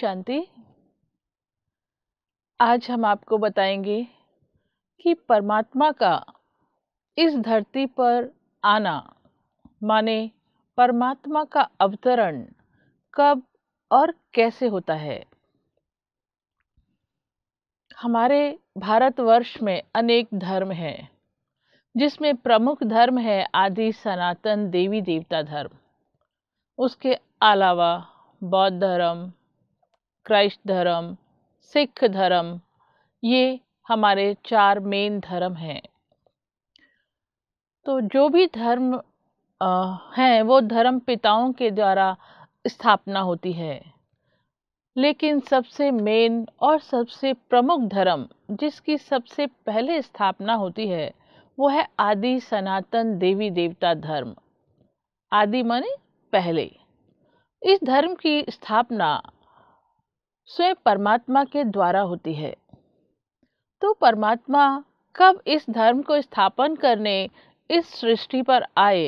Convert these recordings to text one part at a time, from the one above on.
शांति आज हम आपको बताएंगे कि परमात्मा का इस धरती पर आना माने परमात्मा का अवतरण कब और कैसे होता है हमारे भारतवर्ष में अनेक धर्म हैं जिसमें प्रमुख धर्म है आदि सनातन देवी देवता धर्म उसके अलावा बौद्ध धर्म क्राइस्ट धर्म सिख धर्म ये हमारे चार मेन धर्म हैं तो जो भी धर्म हैं वो धर्म पिताओं के द्वारा स्थापना होती है लेकिन सबसे मेन और सबसे प्रमुख धर्म जिसकी सबसे पहले स्थापना होती है वो है आदि सनातन देवी देवता धर्म आदि माने पहले इस धर्म की स्थापना स्वयं परमात्मा के द्वारा होती है तो परमात्मा कब इस धर्म को स्थापन करने इस सृष्टि पर आए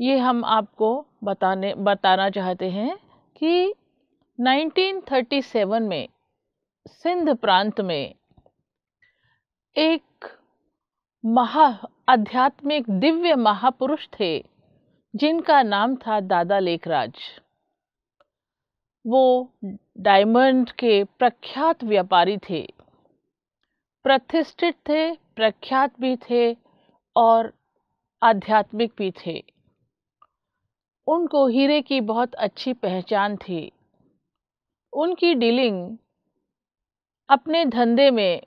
ये हम आपको बताने बताना चाहते हैं कि 1937 में सिंध प्रांत में एक महा आध्यात्मिक दिव्य महापुरुष थे जिनका नाम था दादा लेखराज वो डायमंड के प्रख्यात व्यापारी थे प्रतिष्ठित थे प्रख्यात भी थे और आध्यात्मिक भी थे उनको हीरे की बहुत अच्छी पहचान थी उनकी डीलिंग अपने धंधे में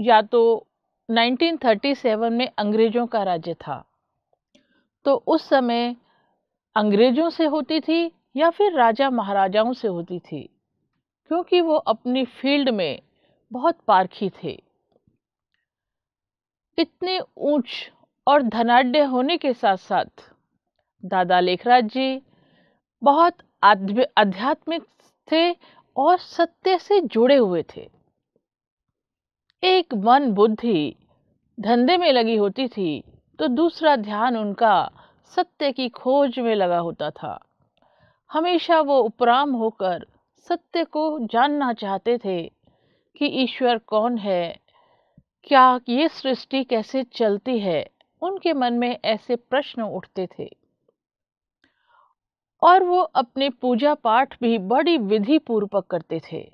या तो 1937 में अंग्रेज़ों का राज्य था तो उस समय अंग्रेज़ों से होती थी या फिर राजा महाराजाओं से होती थी क्योंकि वो अपनी फील्ड में बहुत पारखी थे इतने ऊंच और धनाढ़ होने के साथ साथ दादा लेखराज जी बहुत आध्यात्मिक थे और सत्य से जुड़े हुए थे एक मन बुद्धि धंधे में लगी होती थी तो दूसरा ध्यान उनका सत्य की खोज में लगा होता था हमेशा वो उपराम होकर सत्य को जानना चाहते थे कि ईश्वर कौन है क्या ये सृष्टि कैसे चलती है उनके मन में ऐसे प्रश्न उठते थे और वो अपने पूजा पाठ भी बड़ी विधि पूर्वक करते थे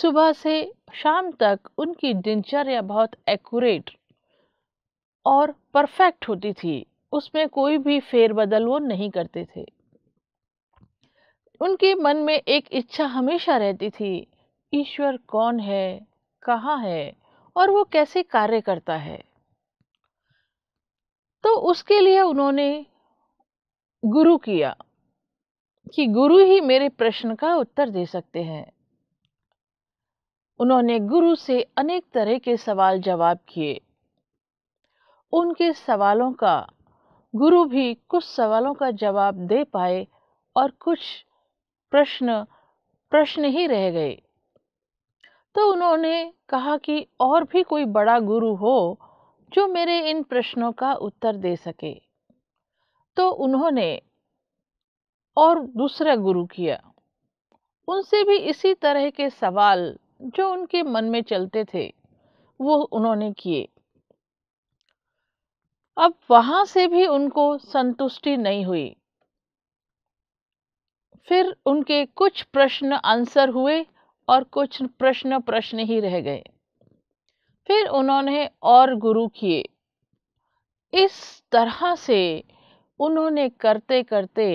सुबह से शाम तक उनकी दिनचर्या बहुत एक्यूरेट और परफेक्ट होती थी उसमें कोई भी फेरबदल वो नहीं करते थे उनके मन में एक इच्छा हमेशा रहती थी ईश्वर कौन है कहाँ है और वो कैसे कार्य करता है तो उसके लिए उन्होंने गुरु किया कि गुरु ही मेरे प्रश्न का उत्तर दे सकते हैं उन्होंने गुरु से अनेक तरह के सवाल जवाब किए उनके सवालों का गुरु भी कुछ सवालों का जवाब दे पाए और कुछ प्रश्न प्रश्न ही रह गए तो उन्होंने कहा कि और भी कोई बड़ा गुरु हो जो मेरे इन प्रश्नों का उत्तर दे सके तो उन्होंने और दूसरा गुरु किया उनसे भी इसी तरह के सवाल जो उनके मन में चलते थे वो उन्होंने किए अब वहाँ से भी उनको संतुष्टि नहीं हुई फिर उनके कुछ प्रश्न आंसर हुए और कुछ प्रश्न प्रश्न ही रह गए फिर उन्होंने और गुरु किए इस तरह से उन्होंने करते करते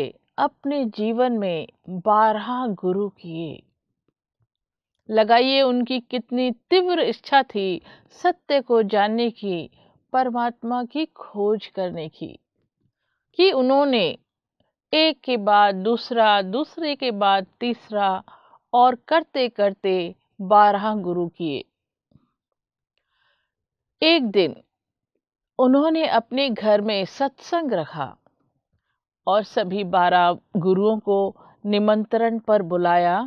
अपने जीवन में बारह गुरु किए लगाइए उनकी कितनी तीव्र इच्छा थी सत्य को जानने की परमात्मा की खोज करने की कि उन्होंने एक के बाद दूसरा दूसरे के बाद तीसरा और करते करते बारह गुरु किए एक दिन उन्होंने अपने घर में सत्संग रखा और सभी बारह गुरुओं को निमंत्रण पर बुलाया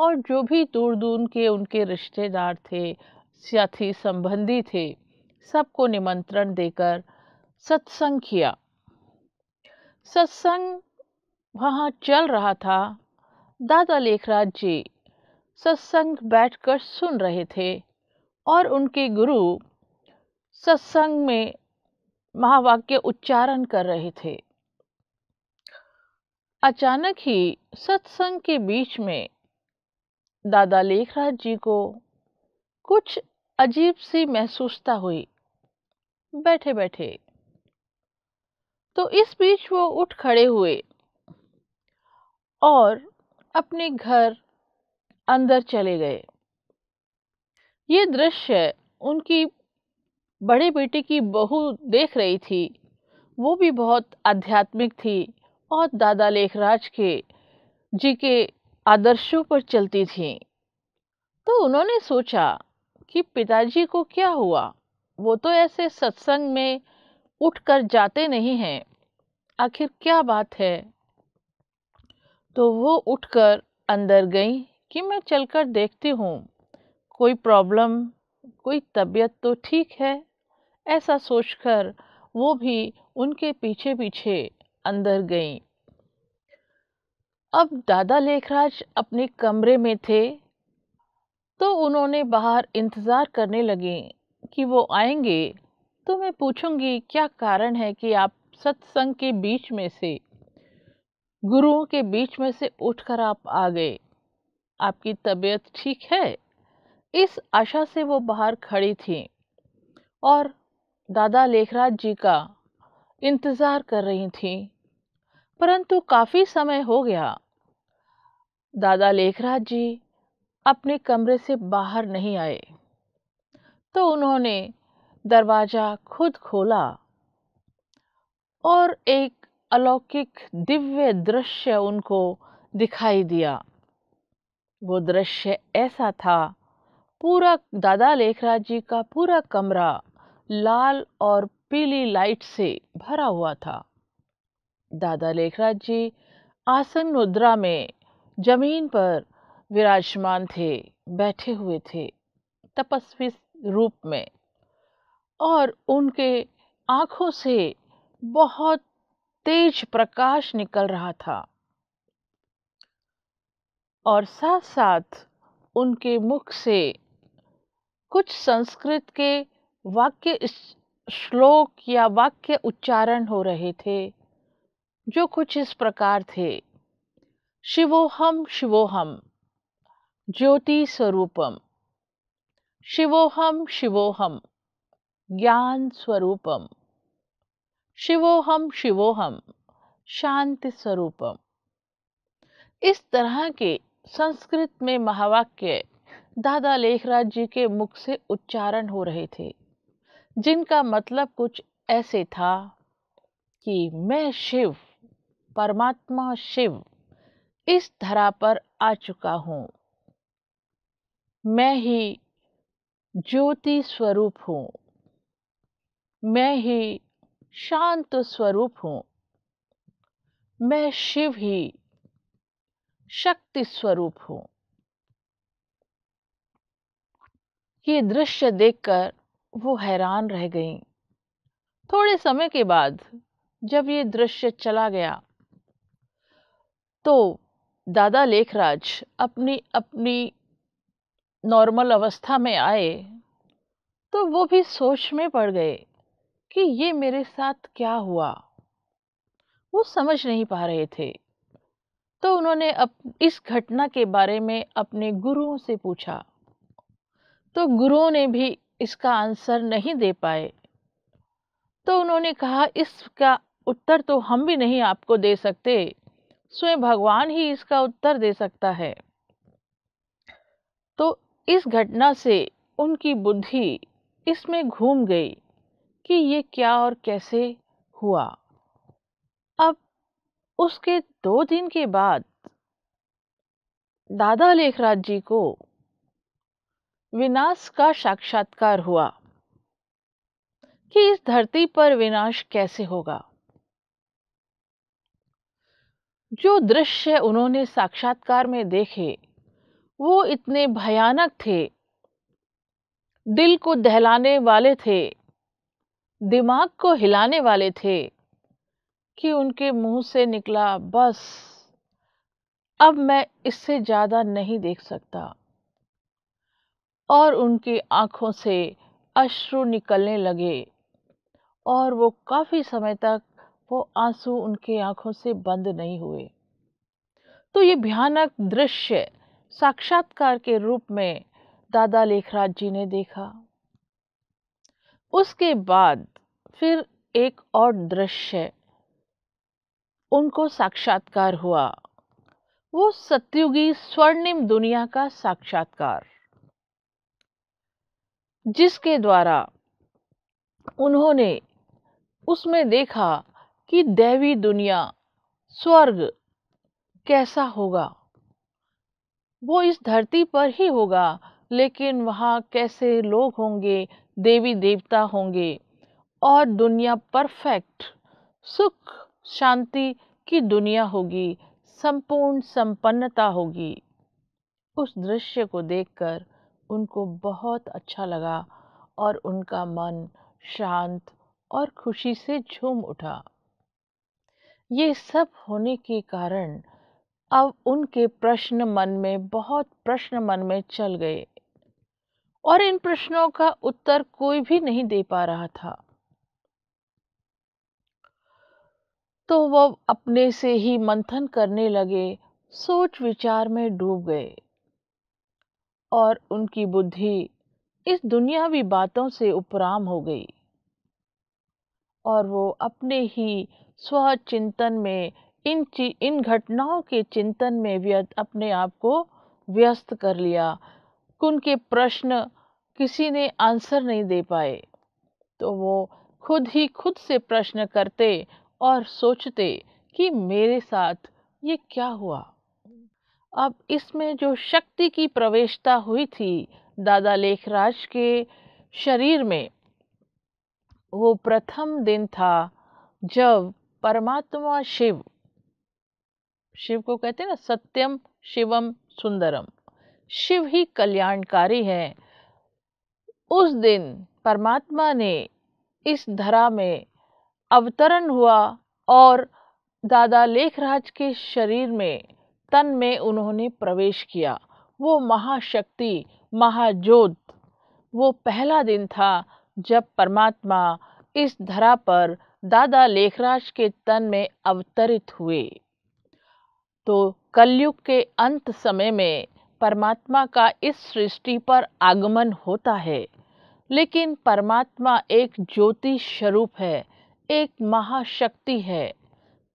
और जो भी दूर दूर के उनके रिश्तेदार थे साथी संबंधी थे सबको निमंत्रण देकर सत्संग किया सत्संग वहाँ चल रहा था दादा लेखराज जी सत्संग बैठकर सुन रहे थे और उनके गुरु सत्संग में महावाक्य उच्चारण कर रहे थे अचानक ही सत्संग के बीच में दादा लेखराज जी को कुछ अजीब सी महसूसता हुई बैठे बैठे तो इस बीच वो उठ खड़े हुए और अपने घर अंदर चले गए ये दृश्य उनकी बड़े बेटे की बहू देख रही थी वो भी बहुत आध्यात्मिक थी और दादा लेखराज के जी के आदर्शों पर चलती थी तो उन्होंने सोचा कि पिताजी को क्या हुआ वो तो ऐसे सत्संग में उठकर जाते नहीं हैं आखिर क्या बात है तो वो उठकर अंदर गई कि मैं चलकर देखती हूँ कोई प्रॉब्लम कोई तबीयत तो ठीक है ऐसा सोचकर वो भी उनके पीछे पीछे अंदर गई अब दादा लेखराज अपने कमरे में थे तो उन्होंने बाहर इंतज़ार करने लगे कि वो आएंगे तो मैं पूछूंगी क्या कारण है कि आप सत्संग के बीच में से गुरुओं के बीच में से उठकर आप आ गए आपकी तबीयत ठीक है इस आशा से वो बाहर खड़ी थी और दादा लेखराज जी का इंतज़ार कर रही थी परंतु काफ़ी समय हो गया दादा लेखराज जी अपने कमरे से बाहर नहीं आए तो उन्होंने दरवाज़ा खुद खोला और एक अलौकिक दिव्य दृश्य उनको दिखाई दिया वो दृश्य ऐसा था पूरा दादा लेखराज जी का पूरा कमरा लाल और पीली लाइट से भरा हुआ था दादा लेखराज जी आसन मुद्रा में जमीन पर विराजमान थे बैठे हुए थे तपस्वी रूप में और उनके आँखों से बहुत तेज प्रकाश निकल रहा था और साथ साथ उनके मुख से कुछ संस्कृत के वाक्य श्लोक या वाक्य उच्चारण हो रहे थे जो कुछ इस प्रकार थे शिवोहम शिवोहम ज्योति स्वरूपम शिवोहम शिवोहम ज्ञान स्वरूपम शिवोहम शिवोहम शांति स्वरूपम इस तरह के संस्कृत में महावाक्य दादा लेखराज जी के मुख से उच्चारण हो रहे थे जिनका मतलब कुछ ऐसे था कि मैं शिव परमात्मा शिव इस धरा पर आ चुका हूँ मैं ही ज्योति स्वरूप हूँ मैं ही शांत स्वरूप हूँ मैं शिव ही शक्ति स्वरूप हूँ ये दृश्य देखकर वो हैरान रह गई थोड़े समय के बाद जब ये दृश्य चला गया तो दादा लेखराज अपनी अपनी नॉर्मल अवस्था में आए तो वो भी सोच में पड़ गए कि ये मेरे साथ क्या हुआ वो समझ नहीं पा रहे थे तो उन्होंने अप इस घटना के बारे में अपने गुरुओं से पूछा तो गुरुओं ने भी इसका आंसर नहीं दे पाए तो उन्होंने कहा इसका उत्तर तो हम भी नहीं आपको दे सकते स्वयं भगवान ही इसका उत्तर दे सकता है तो इस घटना से उनकी बुद्धि इसमें घूम गई कि ये क्या और कैसे हुआ अब उसके दो दिन के बाद दादा लेखराज जी को विनाश का साक्षात्कार हुआ कि इस धरती पर विनाश कैसे होगा जो दृश्य उन्होंने साक्षात्कार में देखे वो इतने भयानक थे दिल को दहलाने वाले थे दिमाग को हिलाने वाले थे कि उनके मुंह से निकला बस अब मैं इससे ज़्यादा नहीं देख सकता और उनकी आँखों से अश्रु निकलने लगे और वो काफ़ी समय तक वो आंसू उनकी आँखों से बंद नहीं हुए तो ये भयानक दृश्य साक्षात्कार के रूप में दादा लेखराज जी ने देखा उसके बाद फिर एक और दृश्य उनको साक्षात्कार हुआ वो सत्युगी स्वर्णिम दुनिया का साक्षात्कार जिसके द्वारा उन्होंने उसमें देखा कि दैवी दुनिया स्वर्ग कैसा होगा वो इस धरती पर ही होगा लेकिन वहाँ कैसे लोग होंगे देवी देवता होंगे और दुनिया परफेक्ट सुख शांति की दुनिया होगी संपूर्ण संपन्नता होगी उस दृश्य को देखकर उनको बहुत अच्छा लगा और उनका मन शांत और खुशी से झूम उठा ये सब होने के कारण अब उनके प्रश्न मन में बहुत प्रश्न मन में चल गए और इन प्रश्नों का उत्तर कोई भी नहीं दे पा रहा था तो वह अपने से ही मंथन करने लगे सोच विचार में डूब गए और उनकी बुद्धि इस दुनियावी बातों से उपराम हो गई और वो अपने ही स्व चिंतन में इन इन घटनाओं के चिंतन में व्यत अपने आप को व्यस्त कर लिया उनके प्रश्न किसी ने आंसर नहीं दे पाए तो वो खुद ही खुद से प्रश्न करते और सोचते कि मेरे साथ ये क्या हुआ अब इसमें जो शक्ति की प्रवेशता हुई थी दादा लेखराज के शरीर में वो प्रथम दिन था जब परमात्मा शिव शिव को कहते हैं ना सत्यम शिवम सुंदरम शिव ही कल्याणकारी हैं उस दिन परमात्मा ने इस धरा में अवतरण हुआ और दादा लेखराज के शरीर में तन में उन्होंने प्रवेश किया वो महाशक्ति महाजोत वो पहला दिन था जब परमात्मा इस धरा पर दादा लेखराज के तन में अवतरित हुए तो कलयुग के अंत समय में परमात्मा का इस सृष्टि पर आगमन होता है लेकिन परमात्मा एक ज्योति स्वरूप है एक महाशक्ति है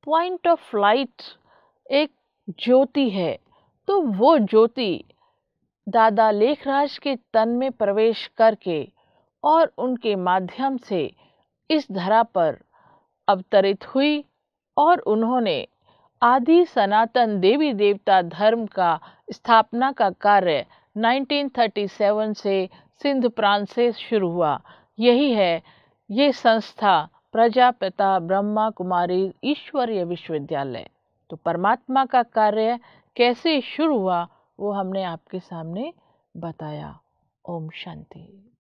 पॉइंट ऑफ लाइट एक ज्योति है तो वो ज्योति दादा लेखराज के तन में प्रवेश करके और उनके माध्यम से इस धरा पर अवतरित हुई और उन्होंने आदि सनातन देवी देवता धर्म का स्थापना का कार्य 1937 से सिंध प्रांत से शुरू हुआ यही है ये संस्था प्रजापिता ब्रह्मा कुमारी ईश्वरीय विश्वविद्यालय तो परमात्मा का कार्य कैसे शुरू हुआ वो हमने आपके सामने बताया ओम शांति